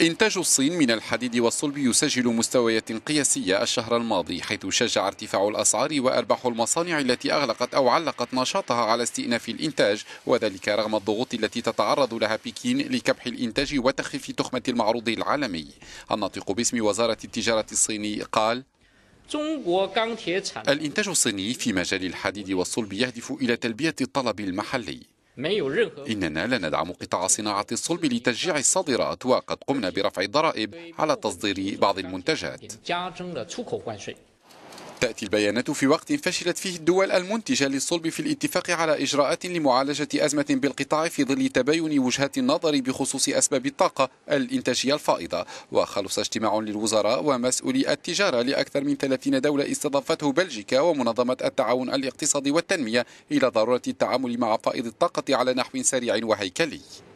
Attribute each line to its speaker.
Speaker 1: إنتاج الصين من الحديد والصلب يسجل مستويات قياسية الشهر الماضي حيث شجع ارتفاع الأسعار وأرباح المصانع التي أغلقت أو علقت نشاطها على استئناف الإنتاج وذلك رغم الضغوط التي تتعرض لها بكين لكبح الإنتاج وتخفيف تخمة المعروض العالمي الناطق باسم وزارة التجارة الصيني قال الإنتاج الصيني في مجال الحديد والصلب يهدف إلى تلبية الطلب المحلي إننا لا ندعم قطاع صناعة الصلب لتشجيع الصادرات وقد قمنا برفع الضرائب على تصدير بعض المنتجات تأتي البيانات في وقت فشلت فيه الدول المنتجة للصلب في الاتفاق على إجراءات لمعالجة أزمة بالقطاع في ظل تباين وجهات النظر بخصوص أسباب الطاقة الإنتاجية الفائضة وخلص اجتماع للوزراء ومسؤولي التجارة لأكثر من 30 دولة استضافته بلجيكا ومنظمة التعاون الاقتصادي والتنمية إلى ضرورة التعامل مع فائض الطاقة على نحو سريع وهيكلي